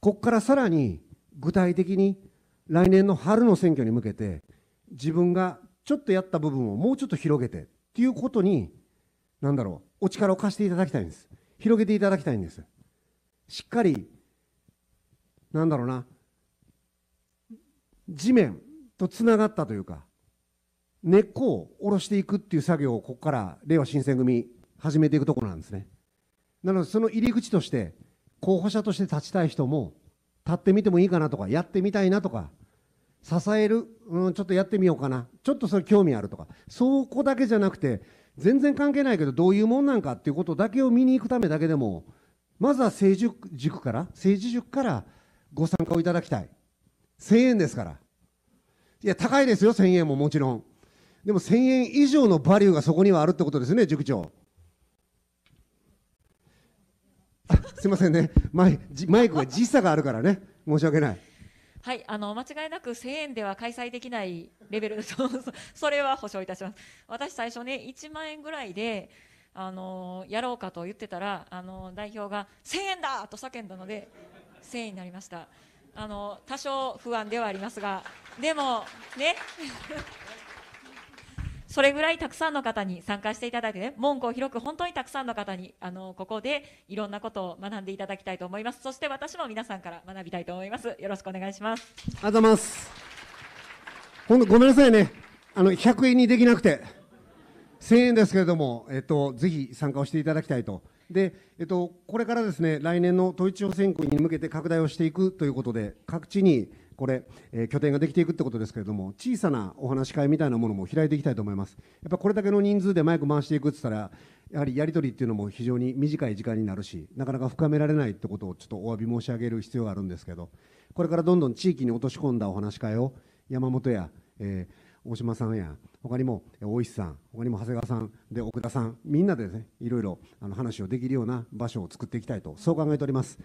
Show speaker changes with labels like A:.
A: ここからさらに具体的に来年の春の選挙に向けて、自分がちょっとやった部分をもうちょっと広げてっていうことに、なんだろう、お力を貸していただきたいんです。広げていただきたいんです。しっかり、なんだろうな、地面とつながったというか、根っこを下ろしていくっていう作業をここから、令和新選組、始めていくところなんですね。なので、その入り口として、候補者として立ちたい人も、立ってみてもいいかなとか、やってみたいなとか、支える、うん、ちょっとやってみようかな、ちょっとそれ興味あるとか、そこだけじゃなくて、全然関係ないけど、どういうもんなんかっていうことだけを見に行くためだけでも、まずは政治塾から、政治塾からご参加をいただきたい。1000円ですから。いや、高いですよ、1000円ももちろん。でも1000円以上のバリューがそこにはあるってことですね、塾長。すいませんねマイマイクが時差があるからね申し訳ない
B: はいあの間違いなく1000円では開催できないレベル それは保証いたします私最初ね1万円ぐらいであのやろうかと言ってたらあの代表が1000円だと叫んだので1000円になりましたあの多少不安ではありますがでもねそれぐらいたくさんの方に参加していただいて、門戸を広く本当にたくさんの方にあのここでいろんなことを学んでいただきたいと思います。そして私も皆さんから学びたいと思います。よろしくお願いします。
A: ありがとうございます。今度ごめんなさいね。あの100円にできなくて1000円ですけれども、えっと、ぜひ参加をしていただきたいと。で、えっと、これからですね、来年の統一地方選挙に向けて拡大をしていくということで、各地にこれ、えー、拠点ができていくってことですけれども小さなお話し会みたいなものも開いていきたいと思いますやっぱこれだけの人数でマイク回していくって言ったらやはりやり取りっていうのも非常に短い時間になるしなかなか深められないってことをちょっとお詫び申し上げる必要があるんですけどこれからどんどん地域に落とし込んだお話し会を山本や、えー、大島さんや他にも大石さん他にも長谷川さんで奥田さんみんなでねいろいろあの話をできるような場所を作っていきたいとそう考えております